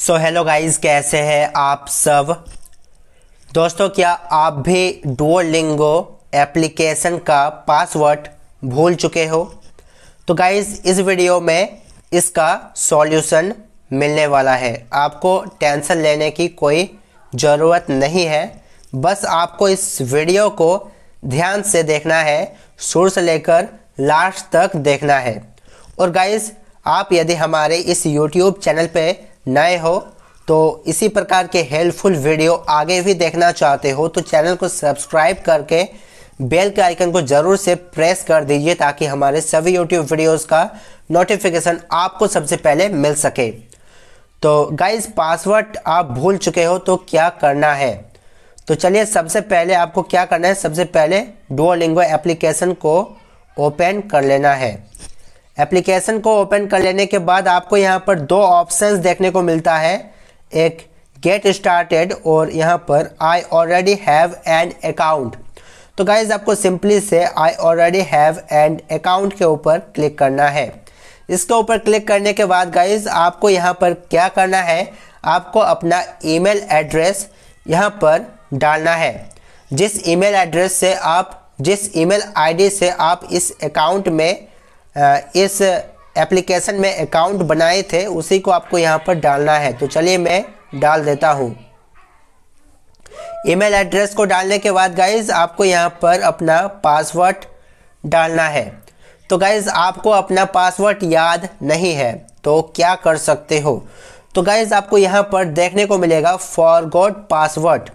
so hello guys कैसे हैं आप सब दोस्तों क्या आप भी डुओलिंगो एप्लीकेशन का पासवर्ड भूल चुके हो तो गाइस इस वीडियो में इसका सॉल्यूशन मिलने वाला है आपको टेंशन लेने की कोई ज़रूरत नहीं है बस आपको इस वीडियो को ध्यान से देखना है शुरू से लेकर लास्ट तक देखना है और गाइस आप यदि हमारे इस यूट्यूब चैनल पर नए हो तो इसी प्रकार के हेल्पफुल वीडियो आगे भी देखना चाहते हो तो चैनल को सब्सक्राइब करके बेल के आइकन को ज़रूर से प्रेस कर दीजिए ताकि हमारे सभी यूट्यूब वीडियोस का नोटिफिकेशन आपको सबसे पहले मिल सके तो गाइज पासवर्ड आप भूल चुके हो तो क्या करना है तो चलिए सबसे पहले आपको क्या करना है सबसे पहले डुओलिंगो एप्लीकेशन को ओपन कर लेना है एप्लीकेशन को ओपन कर लेने के बाद आपको यहाँ पर दो ऑप्शंस देखने को मिलता है एक गेट स्टार्टेड और यहाँ पर I already have an account तो गाइज आपको सिंपली से I already have an account के ऊपर क्लिक करना है इसके ऊपर क्लिक करने के बाद गाइज आपको यहाँ पर क्या करना है आपको अपना ईमेल एड्रेस यहाँ पर डालना है जिस ईमेल एड्रेस से आप जिस ईमेल आईडी से आप इस अकाउंट में इस एप्लीकेशन में अकाउंट बनाए थे उसी को आपको यहाँ पर डालना है तो चलिए मैं डाल देता हूँ ईमेल एड्रेस को डालने के बाद गाइज आपको यहाँ पर अपना पासवर्ड डालना है तो गाइज आपको अपना पासवर्ड याद नहीं है तो क्या कर सकते हो तो गाइज आपको यहाँ पर देखने को मिलेगा फॉरगॉड पासवर्ड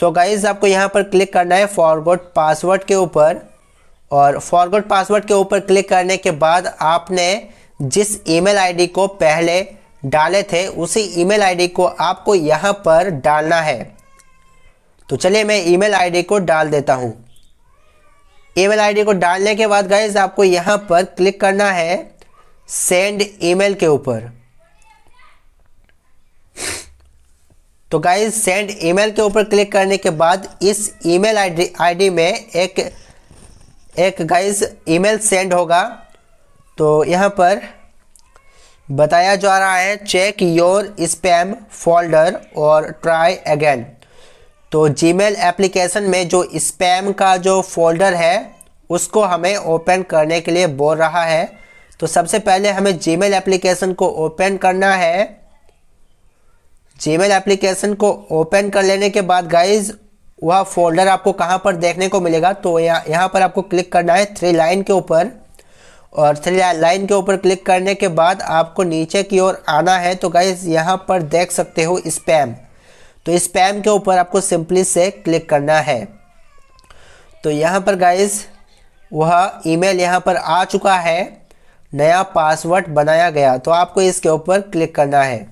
सो गाइज आपको यहाँ पर क्लिक करना है फॉरगॉड पासवर्ड के ऊपर और फॉरवर्ड पासवर्ड के ऊपर क्लिक करने के बाद आपने जिस ईमेल आईडी को पहले डाले थे उसी ईमेल आईडी को आपको यहाँ पर डालना है तो चलिए मैं ईमेल आईडी को डाल देता हूँ ईमेल आईडी को डालने के बाद गाइज आपको यहाँ पर क्लिक करना है सेंड ईमेल के ऊपर तो गाइज सेंड ईमेल के ऊपर क्लिक करने के बाद इस ईमेल आईडी आईडी में एक एक गाइस ईमेल सेंड होगा तो यहाँ पर बताया जा रहा है चेक योर स्पैम फोल्डर और ट्राई अगेन तो जीमेल एप्लीकेशन में जो स्पैम का जो फोल्डर है उसको हमें ओपन करने के लिए बोल रहा है तो सबसे पहले हमें जीमेल एप्लीकेशन को ओपन करना है जीमेल एप्लीकेशन को ओपन कर लेने के बाद गाइज वह फोल्डर आपको कहाँ पर देखने को मिलेगा तो यहाँ यहाँ पर आपको क्लिक करना है थ्री लाइन के ऊपर और थ्री लाइन के ऊपर क्लिक करने के बाद आपको नीचे की ओर आना है तो गाइज यहाँ पर देख सकते हो स्पैम तो स्पैम के ऊपर आपको सिंपली से क्लिक करना है तो यहाँ पर गाइज वह ईमेल यहाँ पर आ चुका है नया पासवर्ड बनाया गया तो आपको इसके ऊपर क्लिक करना है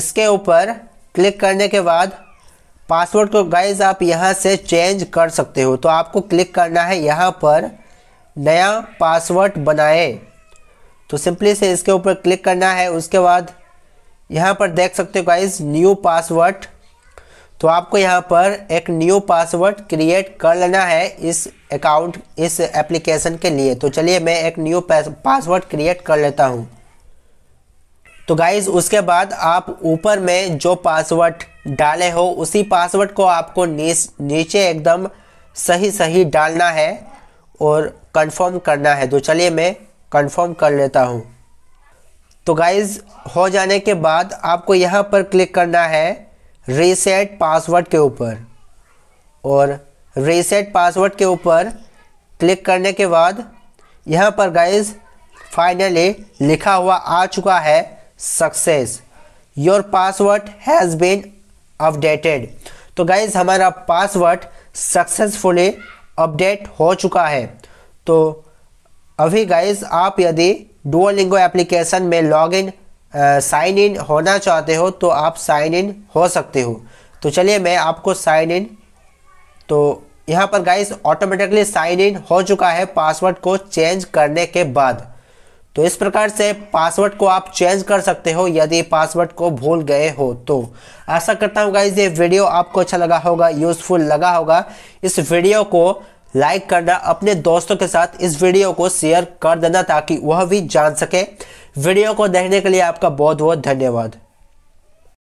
इसके ऊपर क्लिक करने के बाद पासवर्ड को गाइज आप यहाँ से चेंज कर सकते हो तो आपको क्लिक करना है यहाँ पर नया पासवर्ड बनाए तो सिंपली से इसके ऊपर क्लिक करना है उसके बाद यहाँ पर देख सकते हो गाइज न्यू पासवर्ड तो आपको यहाँ पर एक न्यू पासवर्ड क्रिएट कर लेना है इस अकाउंट इस एप्लीकेशन के लिए तो चलिए मैं एक न्यू पासवर्ड क्रिएट कर लेता हूँ तो गाइज उसके बाद आप ऊपर में जो पासवर्ड डाले हो उसी पासवर्ड को आपको नीचे एकदम सही सही डालना है और कंफर्म करना है तो चलिए मैं कंफर्म कर लेता हूँ तो गाइज़ हो जाने के बाद आपको यहाँ पर क्लिक करना है रीसेट पासवर्ड के ऊपर और रीसेट पासवर्ड के ऊपर क्लिक करने के बाद यहाँ पर गाइज़ फाइनली लिखा हुआ आ चुका है success your password has been updated तो गाइज हमारा पासवर्ड सक्सेसफुली अपडेट हो चुका है तो अभी गाइज आप यदि डुओलिंगो एप्लीकेशन में लॉग इन साइन इन होना चाहते हो तो आप साइन इन हो सकते हो तो चलिए मैं आपको साइन इन तो यहाँ पर गाइज ऑटोमेटिकली साइन इन हो चुका है पासवर्ड को चेंज करने के बाद तो इस प्रकार से पासवर्ड को आप चेंज कर सकते हो यदि पासवर्ड को भूल गए हो तो ऐसा करता हूँ गाइज ये वीडियो आपको अच्छा लगा होगा यूज़फुल लगा होगा इस वीडियो को लाइक करना अपने दोस्तों के साथ इस वीडियो को शेयर कर देना ताकि वह भी जान सके वीडियो को देखने के लिए आपका बहुत बहुत धन्यवाद